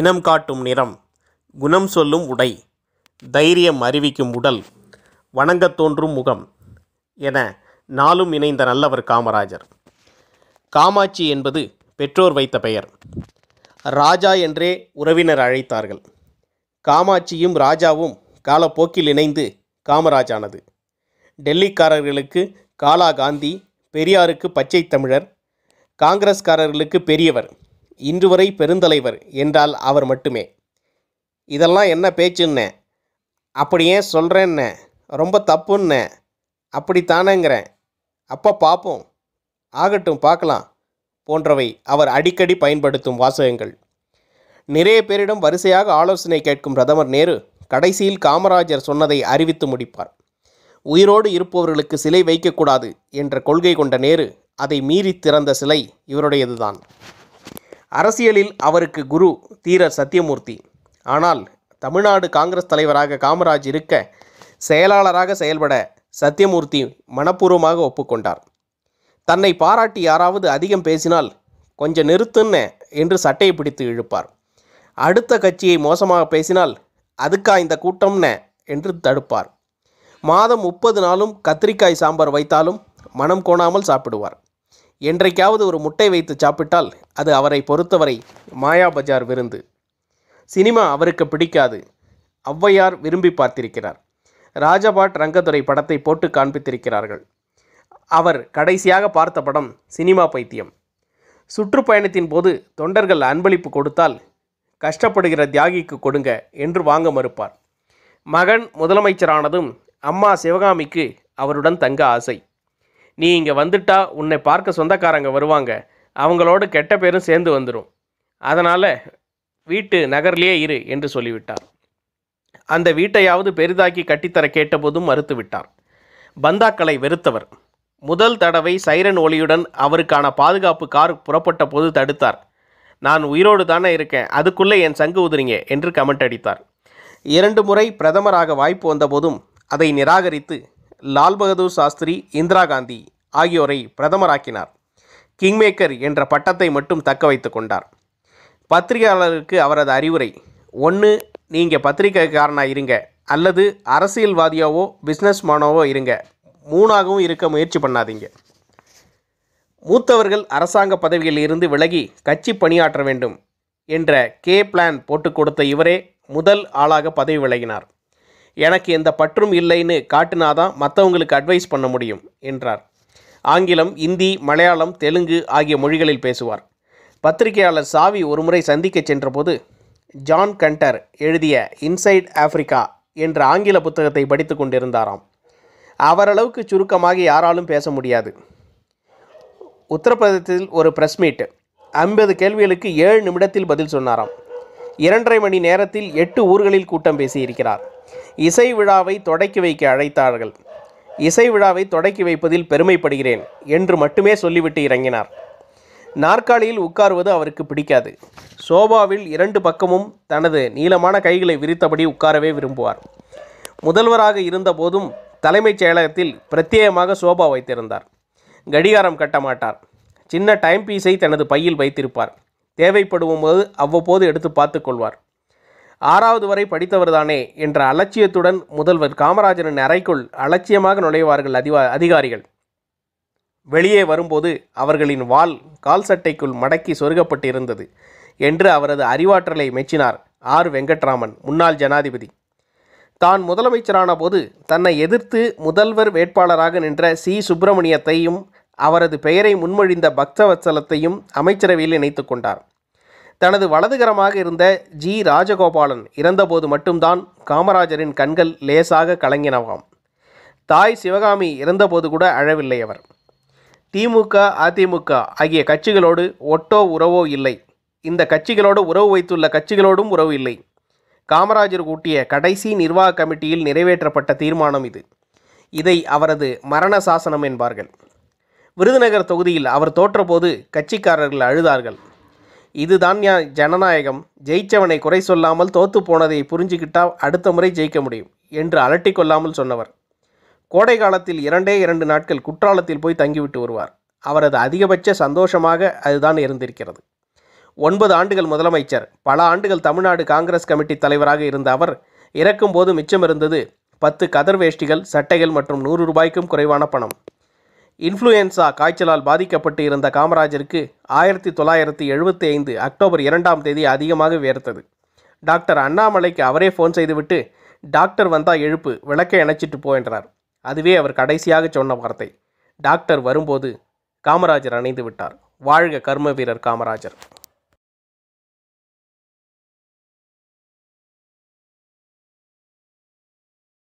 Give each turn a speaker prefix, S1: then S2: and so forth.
S1: இனம் காட்டும் நிறம் குணம் சொல்லும் உடை தைரியம் அறிவிக்கும் உடல் வணங்கத் தோன்றும் முகம் என நாளும் இணைந்த நல்லவர் காமராஜர் காமாட்சி என்பது பெற்றோர் வைத்த பெயர் ராஜா என்றே உறவினர் அழைத்தார்கள் காமாட்சியும் ராஜாவும் காலப்போக்கில் இணைந்து காமராஜானது டெல்லிக்காரர்களுக்கு காலா காந்தி பெரியாருக்கு பச்சை தமிழர் காங்கிரஸ்காரர்களுக்கு பெரியவர் இன்று வரை பெருந்தலைவர் என்றால் அவர் மட்டுமே இதெல்லாம் என்ன பேச்சுன்னே அப்படியே சொல்கிறேன்னே ரொம்ப தப்புன்னே அப்படித்தானேங்கிறேன் அப்போ பார்ப்போம் ஆகட்டும் பார்க்கலாம் போன்றவை அவர் அடிக்கடி பயன்படுத்தும் வாசகங்கள் நிறைய பேரிடம் வரிசையாக ஆலோசனை கேட்கும் பிரதமர் நேரு கடைசியில் காமராஜர் சொன்னதை அறிவித்து முடிப்பார் உயிரோடு இருப்பவர்களுக்கு சிலை வைக்கக்கூடாது என்ற கொள்கை கொண்ட நேரு அதை மீறி திறந்த சிலை இவருடையதுதான் அரசியலில் அவருக்கு குரு தீரர் சத்தியமூர்த்தி ஆனால் தமிழ்நாடு காங்கிரஸ் தலைவராக காமராஜ் இருக்க செயலாளராக செயல்பட சத்தியமூர்த்தி மனப்பூர்வமாக ஒப்புக்கொண்டார் தன்னை பாராட்டி யாராவது அதிகம் பேசினால் கொஞ்சம் நிறுத்துன்னு என்று சட்டையை பிடித்து இழுப்பார் அடுத்த கட்சியை மோசமாக பேசினால் அதுக்கா இந்த கூட்டம்ன என்று தடுப்பார் மாதம் முப்பது நாளும் கத்திரிக்காய் சாம்பார் வைத்தாலும் மனம் கோணாமல் சாப்பிடுவார் என்றைக்காவது ஒரு முட்டை வைத்து சாப்பிட்டால் அது அவரை பொறுத்தவரை மாயா பஜார் விருந்து சினிமா அவருக்கு பிடிக்காது ஔவையார் விரும்பி பார்த்திருக்கிறார் ராஜபாட் ரங்கதுரை படத்தை போட்டு காண்பித்திருக்கிறார்கள் அவர் கடைசியாக பார்த்த படம் சினிமா பைத்தியம் சுற்றுப்பயணத்தின் போது தொண்டர்கள் அன்பளிப்பு கொடுத்தால் கஷ்டப்படுகிற தியாகிக்கு கொடுங்க என்று வாங்க மறுப்பார் மகன் முதலமைச்சரானதும் அம்மா சிவகாமிக்கு அவருடன் தங்க ஆசை நீ இங்கே வந்துட்டா உன்னை பார்க்க சொந்தக்காரங்க வருவாங்க அவங்களோட கெட்ட பேரும் சேர்ந்து வந்துடும் அதனால் வீட்டு நகர்லேயே இரு என்று சொல்லிவிட்டார் அந்த வீட்டையாவது பெரிதாக்கி கட்டித்தர கேட்டபோதும் மறுத்துவிட்டார் பந்தாக்களை வெறுத்தவர் முதல் தடவை சைரன் ஒளியுடன் அவருக்கான பாதுகாப்பு கார் புறப்பட்ட போது தடுத்தார் நான் உயிரோடு தானே இருக்கேன் அதுக்குள்ளே என் சங்கு உதிரிங்க என்று கமெண்ட் அடித்தார் இரண்டு முறை பிரதமராக வாய்ப்பு வந்தபோதும் அதை நிராகரித்து லால் பகதூர் சாஸ்திரி இந்திரா காந்தி ஆகியோரை பிரதமராக்கினார் கிங்மேக்கர் என்ற பட்டத்தை மட்டும் தக்க வைத்து கொண்டார் பத்திரிகையாளருக்கு அவரது அறிவுரை ஒன்று நீங்கள் பத்திரிகைக்காரனாக இருங்க அல்லது அரசியல்வாதியாவோ பிஸ்னஸ் மேனோவோ இருங்க மூணாகவும் இருக்க முயற்சி பண்ணாதீங்க மூத்தவர்கள் அரசாங்க பதவியில் இருந்து விலகி கட்சி பணியாற்ற வேண்டும் என்ற கே பிளான் போட்டுக் கொடுத்த இவரே முதல் ஆளாக பதவி விலகினார் எனக்கு எந்த பற்றும் இல்லைன்னு காட்டினாதான் மற்றவங்களுக்கு அட்வைஸ் பண்ண முடியும் என்றார் ஆங்கிலம் இந்தி மலையாளம் தெலுங்கு ஆகிய மொழிகளில் பேசுவார் பத்திரிகையாளர் சாவி ஒருமுறை சந்திக்க சென்றபோது ஜான் கண்டர் எழுதிய இன்சைட் ஆப்பிரிக்கா என்ற ஆங்கில புத்தகத்தை படித்து கொண்டிருந்தாராம் அவரளவுக்கு சுருக்கமாக யாராலும் பேச முடியாது உத்தரப்பிரதேசத்தில் ஒரு ப்ரெஸ் மீட் ஐம்பது கேள்விகளுக்கு ஏழு நிமிடத்தில் பதில் சொன்னாராம் இரண்டரை மணி நேரத்தில் எட்டு ஊர்களில் கூட்டம் பேசியிருக்கிறார் இசை விழாவை தொடக்கி வைக்க அழைத்தார்கள் இசை விழாவை தொடக்கி வைப்பதில் பெருமைப்படுகிறேன் என்று மட்டுமே சொல்லிவிட்டு இறங்கினார் நாற்காலியில் உட்காருவது அவருக்கு பிடிக்காது சோபாவில் இரண்டு பக்கமும் தனது நீளமான கைகளை விரித்தபடி உட்காரவே விரும்புவார் முதல்வராக இருந்தபோதும் தலைமைச் செயலகத்தில் பிரத்யேகமாக சோபா வைத்திருந்தார் கடிகாரம் கட்ட மாட்டார் சின்ன டைம் பீஸை தனது பையில் வைத்திருப்பார் தேவைப்படும் போது அவ்வப்போது எடுத்து பார்த்து கொள்வார் ஆறாவது வரை படித்தவர்தானே என்ற அலட்சியத்துடன் முதல்வர் காமராஜரின் அறைக்குள் அலட்சியமாக நுழைவார்கள் அதிவா அதிகாரிகள் வெளியே வரும்போது அவர்களின் வால் கால் சட்டைக்குள் மடக்கி சொருகப்பட்டிருந்தது என்று அவரது அறிவாற்றலை மெச்சினார் ஆர் வெங்கட்ராமன் முன்னாள் ஜனாதிபதி தான் முதலமைச்சரான போது தன்னை எதிர்த்து முதல்வர் வேட்பாளராக நின்ற சி சுப்பிரமணியத்தையும் அவரது பெயரை முன்மொழிந்த பக்தவத்சலத்தையும் அமைச்சரவையில் இணைத்து கொண்டார் தனது வலதுகரமாக இருந்த ஜி ராஜகோபாலன் இறந்தபோது மட்டும்தான் காமராஜரின் கண்கள் லேசாக கலங்கினவாம் தாய் சிவகாமி இறந்தபோது கூட அழவில்லை அவர் திமுக அதிமுக ஆகிய கட்சிகளோடு ஒட்டோ உறவோ இல்லை இந்த கட்சிகளோடு உறவு வைத்துள்ள கட்சிகளோடும் உறவு இல்லை காமராஜர் கூட்டிய கடைசி நிர்வாக கமிட்டியில் நிறைவேற்றப்பட்ட தீர்மானம் இது இதை அவரது மரண சாசனம் என்பார்கள் விருதுநகர் தொகுதியில் அவர் தோற்றபோது கட்சிக்காரர்கள் அழுதார்கள் இதுதான் யா ஜனநாயகம் ஜெயிச்சவனை குறை சொல்லாமல் தோத்து போனதை புரிஞ்சுக்கிட்டால் அடுத்த முறை ஜெயிக்க முடியும் என்று அலட்டி கொள்ளாமல் சொன்னவர் கோடை காலத்தில் இரண்டே இரண்டு நாட்கள் குற்றாலத்தில் போய் தங்கிவிட்டு வருவார் அவரது அதிகபட்ச சந்தோஷமாக அதுதான் இருந்திருக்கிறது ஒன்பது ஆண்டுகள் முதலமைச்சர் பல ஆண்டுகள் தமிழ்நாடு காங்கிரஸ் கமிட்டி தலைவராக இருந்த அவர் இறக்கும்போது மிச்சமிருந்தது பத்து கதர் வேஷ்டிகள் சட்டைகள் மற்றும் நூறு ரூபாய்க்கும் குறைவான பணம் இன்ஃப்ளூயன்சா காய்ச்சலால் பாதிக்கப்பட்டு இருந்த காமராஜருக்கு ஆயிரத்தி தொள்ளாயிரத்தி எழுபத்தி ஐந்து அக்டோபர் இரண்டாம் தேதி அதிகமாக வேர்த்தது டாக்டர் அண்ணாமலைக்கு அவரே ஃபோன் செய்துவிட்டு டாக்டர் வந்தால் எழுப்பு விளக்கை இணைச்சிட்டு போ என்றார் அதுவே அவர் கடைசியாக சொன்ன வார்த்தை டாக்டர் வரும்போது காமராஜர் அணைந்து விட்டார் வாழ்க கர்ம வீரர் காமராஜர்